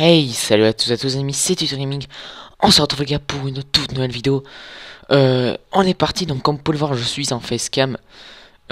Hey, salut à tous et à tous les amis, c'est Tutoriming, Gaming. On se retrouve les gars pour une toute nouvelle vidéo. Euh, on est parti, donc comme vous pouvez le voir, je suis en facecam. cam.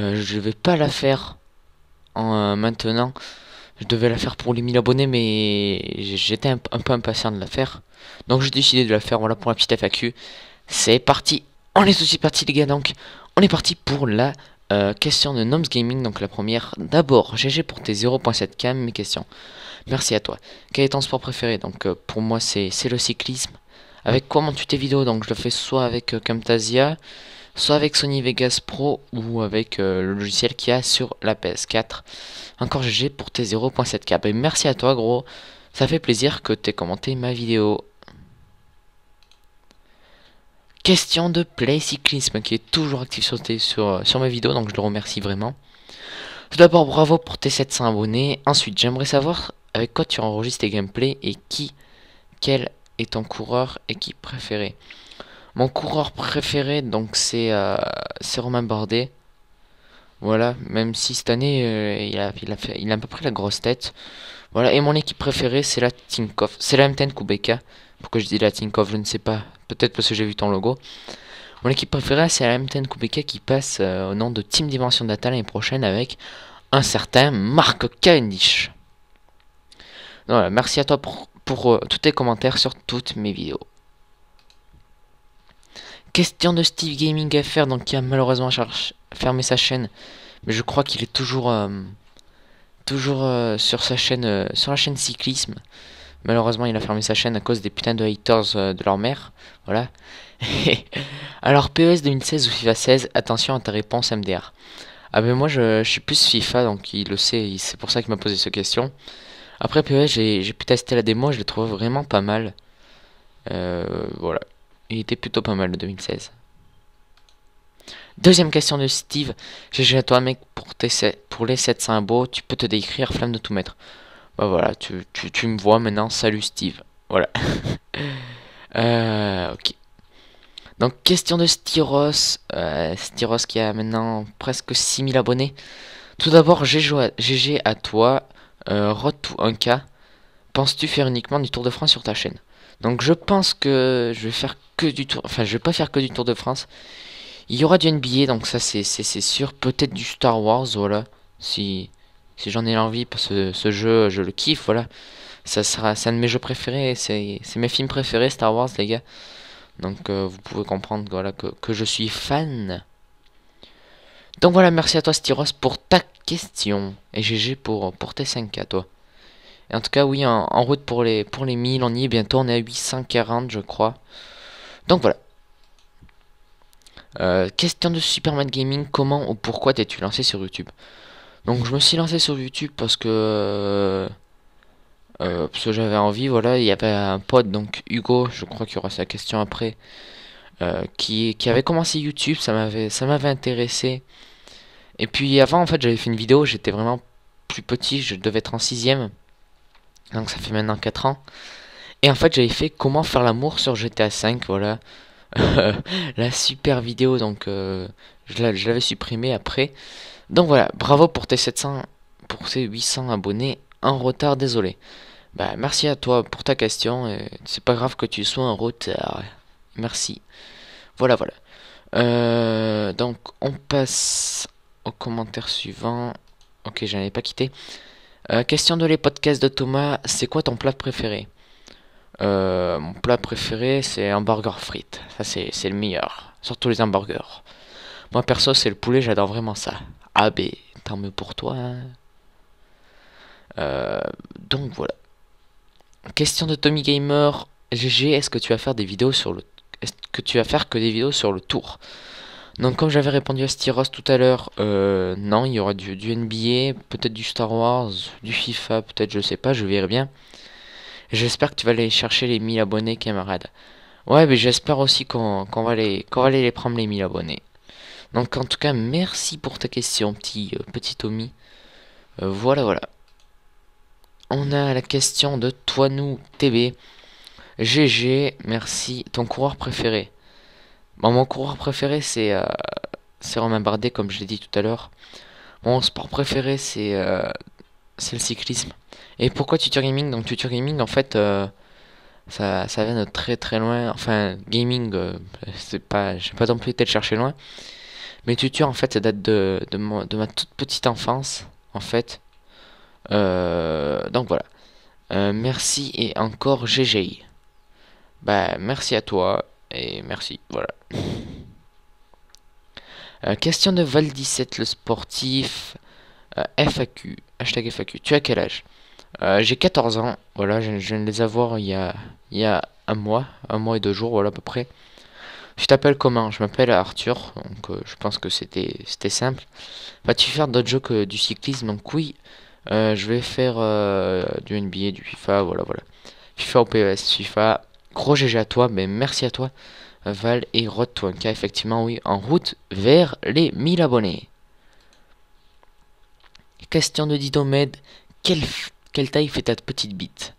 Euh, je vais pas la faire en, euh, maintenant. Je devais la faire pour les 1000 abonnés, mais j'étais un, un, peu impatient de la faire. Donc j'ai décidé de la faire, voilà, pour la petite FAQ. C'est parti On est aussi parti les gars, donc on est parti pour la euh, question de Noms Gaming, donc la première. D'abord, GG pour tes 0.7K, mes questions. Merci à toi. Quel est ton sport préféré Donc euh, pour moi c'est le cyclisme. Avec quoi montes-tu tes vidéos Donc je le fais soit avec euh, Camtasia, soit avec Sony Vegas Pro ou avec le logiciel qu'il y a sur la PS4. Encore GG pour tes 0.7K. merci à toi gros. Ça fait plaisir que tu aies commenté ma vidéo question de Play Cyclisme qui est toujours actif sur, mes euh, vidéos, donc je le remercie vraiment. Tout d'abord, bravo pour tes 700 abonnés. Ensuite, j'aimerais savoir avec quoi tu enregistres tes gameplays et qui, quel est ton coureur et qui préféré. Mon coureur préféré, donc c'est euh, Romain Bordet. Voilà, même si cette année euh, il, a, il, a il a à peu près la grosse tête. Voilà, et mon équipe préférée c'est la Tinkoff, c'est la MTN Kubeka. Pourquoi je dis la Tinkoff, je ne sais pas peut-être parce que j'ai vu ton logo. Mon équipe préférée, c'est la MTN Kubeka qui passe euh, au nom de Team Dimension Data l'année prochaine avec un certain Marc Cavendish. voilà, merci à toi pour, euh, tous tes commentaires sur toutes mes vidéos. Question de Steve Gaming FR, donc qui a malheureusement fermé sa chaîne, mais je crois qu'il est toujours, euh, toujours sur sa chaîne, sur la chaîne cyclisme. Malheureusement, il a fermé sa chaîne à cause des putains de haters euh, de leur mère. Voilà. Alors, PES 2016 ou FIFA 16, attention à ta réponse, MDR. Ah ben moi, je, suis plus FIFA, donc il le sait, c'est pour ça qu'il m'a posé cette question. Après PES, j'ai pu tester la démo, je l'ai trouvé vraiment pas mal. Euh, voilà. Il était plutôt pas mal le 2016. Deuxième question de Steve. GG à toi mec pour, pour les 7 symboles, tu peux te décrire flamme de tout maître bah voilà, tu, tu, tu me vois maintenant, salut Steve. Voilà. Euh, ok. Donc, question de Styros. Euh, Styros qui a maintenant presque 6000 abonnés. Tout d'abord, GG à toi. Euh, ou 1K. Penses-tu faire uniquement du Tour de France sur ta chaîne Donc, je pense que je vais faire que du Tour. Enfin, je vais pas faire que du Tour de France. Il y aura du NBA, donc ça c'est sûr. Peut-être du Star Wars, voilà. Si, si j'en ai envie parce que ce jeu, je le kiffe, voilà. Ça sera, c'est un de mes jeux préférés, c'est mes films préférés, Star Wars, les gars. Donc euh, vous pouvez comprendre voilà, que, que, je suis fan. Donc voilà, merci à toi Styros pour ta question. Et GG pour, pour tes 5 à toi. Et en tout cas, oui, en, route pour les, pour les 1000, on y est bientôt, on est à 840 je crois. Donc voilà. Euh, question de Superman Gaming, comment ou pourquoi t'es-tu lancé sur YouTube donc je me suis lancé sur YouTube parce que euh, euh, parce que j'avais envie, voilà, il y avait un pote, donc Hugo, je crois qu'il y aura sa question après, euh, qui, qui avait commencé YouTube, ça m'avait intéressé. Et puis avant en fait j'avais fait une vidéo, j'étais vraiment plus petit, je devais être en sixième. Donc ça fait maintenant 4 ans. Et en fait j'avais fait comment faire l'amour sur GTA V, voilà. la super vidéo, donc je l'avais supprimée après. Donc voilà, bravo pour tes 700, pour tes 800 abonnés en retard, désolé. Bah, merci à toi pour ta question. C'est pas grave que tu sois en retard. Merci. Voilà, voilà. Euh, donc, on passe au commentaire suivant. Ok, j'en ai pas quitté. Euh, question de les podcasts de Thomas. C'est quoi ton plat préféré euh, Mon plat préféré, c'est hamburger frites. Ça, c'est le meilleur. Surtout les hamburgers. Moi, perso, c'est le poulet. J'adore vraiment ça. Ah ben, tant mieux pour toi. Hein. Euh, donc voilà. Question de Tommy Gamer. GG, est-ce que tu vas faire des vidéos sur le... Est-ce que tu vas faire que des vidéos sur le tour donc comme j'avais répondu à Styros tout à l'heure, euh, non, il y aura du, NBA, peut-être du Star Wars, du FIFA, peut-être, je sais pas, je verrai bien. J'espère que tu vas aller chercher les 1000 abonnés, camarades. Ouais, mais j'espère aussi qu'on va, va aller les prendre les 1000 abonnés. Donc en tout cas, merci pour ta question, petit, euh, petit Tommy. Euh, voilà, voilà. On a la question de Toinou TB. GG, merci. Ton coureur préféré bon, Mon coureur préféré, c'est euh, Romain Bardet, comme je l'ai dit tout à l'heure. Mon sport préféré, c'est euh, le cyclisme. Et pourquoi Tutor Gaming Donc Tutor Gaming, en fait, ça, vient de très très loin. Enfin, gaming, c'est pas, j'ai pas tant plus chercher loin. Mes tutos en fait, ça date de, de, ma toute petite enfance, en fait. Euh, donc voilà. Euh, merci et encore gg Bah, merci à toi et merci. Voilà. Euh, question de Val 17, le sportif. FAQ. Hashtag FAQ. Tu as quel âge J'ai 14 ans. Voilà, je, je, viens de les avoir il y a, il y a un mois, un mois et deux jours, voilà à peu près. Je t'appelle comment Je m'appelle Arthur, donc euh, je pense que c'était simple. Vas-tu faire d'autres jeux que du cyclisme Donc oui, euh, je vais faire euh, du NBA, du FIFA, voilà, voilà. FIFA au PES, FIFA. Gros GG à toi, mais merci à toi, Val et Rod Twanka. Effectivement, oui, en route vers les 1000 abonnés. Question de Didomède. Quelle, quelle taille fait ta petite bite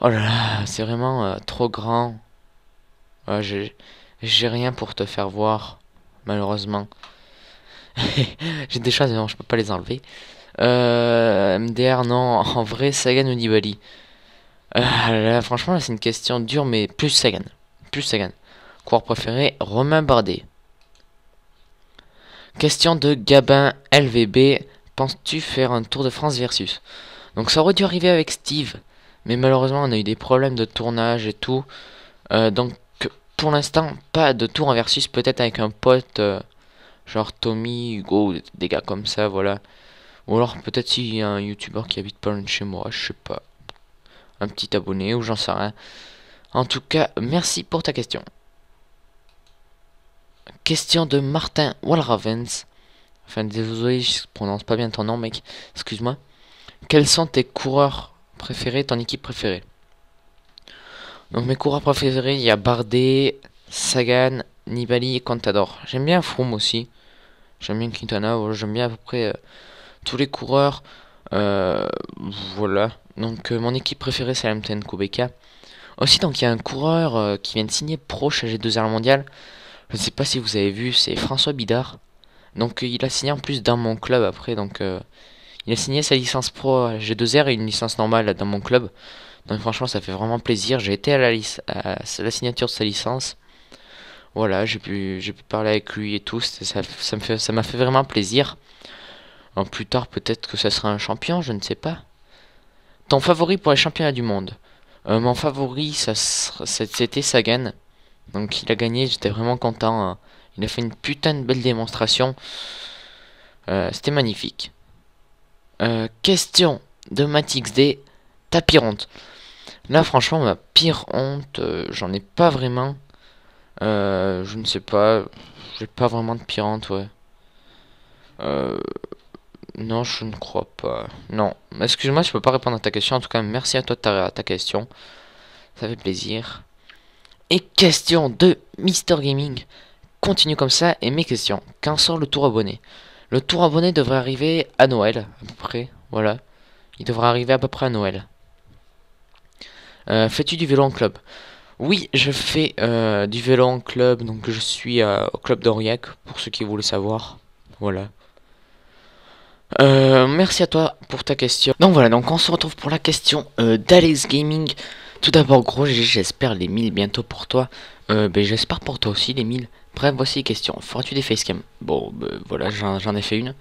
Oh là là, c'est vraiment trop grand. j'ai j'ai rien pour te faire voir, malheureusement. J'ai des choses, mais non, je peux pas les enlever. Euh, MDR, non, en vrai, Sagan ou Nibali euh, Franchement, là, c'est une question dure, mais plus Sagan. Plus Sagan. Coureur préféré, Romain Bardet. Question de Gabin LVB. Penses-tu faire un Tour de France versus Donc ça aurait dû arriver avec Steve, mais malheureusement on a eu des problèmes de tournage et tout. Euh, donc pour l'instant, pas de tour en versus. Peut-être avec un pote, euh, genre Tommy, Hugo, des gars comme ça, voilà. Ou alors peut-être s'il y a un youtubeur qui habite pas loin de chez moi, je sais pas. Un petit abonné ou j'en sais rien. En tout cas, merci pour ta question. Question de Martin Walravens. Enfin, désolé, je prononce pas bien ton nom, mec. Excuse-moi. Quels sont tes coureurs préférés, ton équipe préférée donc mes coureurs préférés, il y a Bardet, Sagan, Nibali et Contador. J'aime bien Froome aussi. J'aime bien Quintana. J'aime bien à près euh, tous les coureurs. Euh, voilà. Donc euh, mon équipe préférée c'est la Kubeka. Aussi donc il y a un coureur qui vient de signer pro chez G2R Mondial. Je ne sais pas si vous avez vu, c'est François Bidard. Donc il a signé en plus dans mon club après. Donc il a signé sa licence pro G2R et une licence normale dans mon club. Donc franchement, ça fait vraiment plaisir. J'ai été à la, à la signature de sa licence. Voilà, j'ai pu, j'ai pu parler avec lui et tout. Ça, ça, me fait, ça m'a fait vraiment plaisir. plus tard, peut-être que ça sera un champion, je ne sais pas. Ton favori pour les championnats du monde euh, Mon favori, ça, c'était Sagan. Donc il a gagné, j'étais vraiment content. Hein. Il a fait une putain de belle démonstration. Euh, c'était magnifique. Euh, question de Matix des Tapis Là, franchement, ma pire honte, euh, j'en ai pas vraiment. Euh, je ne sais pas. J'ai pas vraiment de pire honte, ouais. Euh, non, je ne crois pas. Non. Excuse-moi, je peux pas répondre à ta question. En tout cas, merci à toi de ta, ta question. Ça fait plaisir. Et question de Mister Gaming. Continue comme ça et mes questions. Quand sort le tour abonné Le tour abonné devrait arriver à Noël, à peu près. Voilà. Il devrait arriver à peu près à Noël. Euh, fais-tu du vélo en club Oui, je fais euh, du vélo en club, donc je suis euh, au club d'Aurillac, pour ceux qui voulaient savoir. Voilà. merci à toi pour ta question. Donc voilà, donc on se retrouve pour la question d'Alex Gaming. Tout d'abord, gros j'espère les 1000 bientôt pour toi. Ben, j'espère pour toi aussi les 1000. Bref, voici les questions. Feras-tu des facecam Bon, ben, voilà, j'en ai fait une.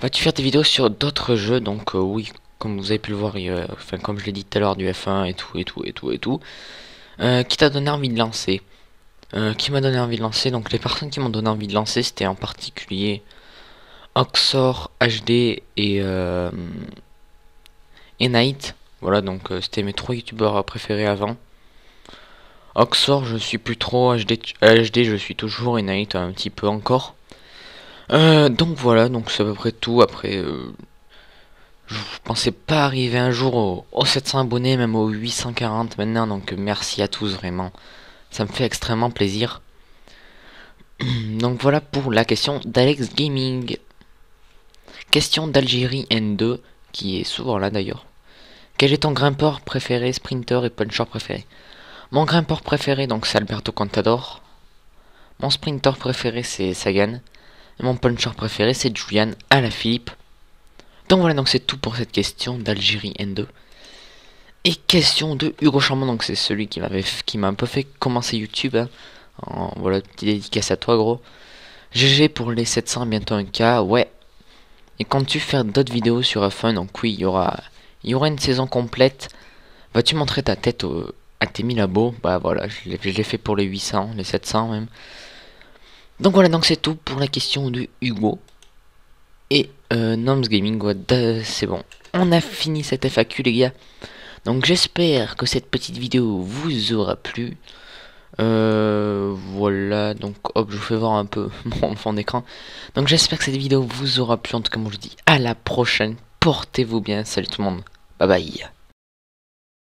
Vas-tu faire des vidéos sur d'autres jeux Donc oui, comme vous avez pu le voir, enfin, comme je l'ai dit tout à l'heure, du F1 et tout, et tout, et tout, et tout, euh, qui t'a donné envie de lancer euh, Qui m'a donné envie de lancer Donc les personnes qui m'ont donné envie de lancer, c'était en particulier Oxor, HD et, euh, et Night. Voilà, donc c'était mes trois youtubeurs préférés avant. Oxor, je suis plus trop, HD, HD je suis toujours, et Night un petit peu encore. donc voilà, donc c'est à peu près tout, après je pensais pas arriver un jour aux, 700 abonnés, même aux 840 maintenant, donc merci à tous vraiment. Ça me fait extrêmement plaisir. Donc voilà pour la question d'Alex Gaming. Question d'Algérie N2, qui est souvent là d'ailleurs. Quel est ton grimpeur préféré, sprinter et puncher préféré Mon grimpeur préféré, donc c'est Alberto Contador. Mon sprinter préféré, c'est Sagan. Et mon puncher préféré, c'est Julian Alaphilippe. Donc voilà, donc c'est tout pour cette question d'Algérie N2. Et question de Hugo Chambon, donc c'est celui qui m'avait qui m'a un peu fait commencer YouTube. Hein. En, voilà, petite dédicace à toi gros. GG pour les 700, bientôt un k ouais. Et quand tu faire d'autres vidéos sur f donc oui, il y aura, il y aura une saison complète. Vas-tu montrer ta tête à tes 1000 abos Bah voilà, je l'ai fait pour les 800, les 700 même. Donc voilà, donc c'est tout pour la question de Hugo. Et euh, Norms Gaming, c'est bon. On a fini cette FAQ les gars. Donc j'espère que cette petite vidéo vous aura plu. Euh, voilà, donc hop, je vous fais voir un peu mon fond d'écran. Donc j'espère que cette vidéo vous aura plu. En tout cas, moi je vous dis à la prochaine. Portez-vous bien. Salut tout le monde. Bye bye.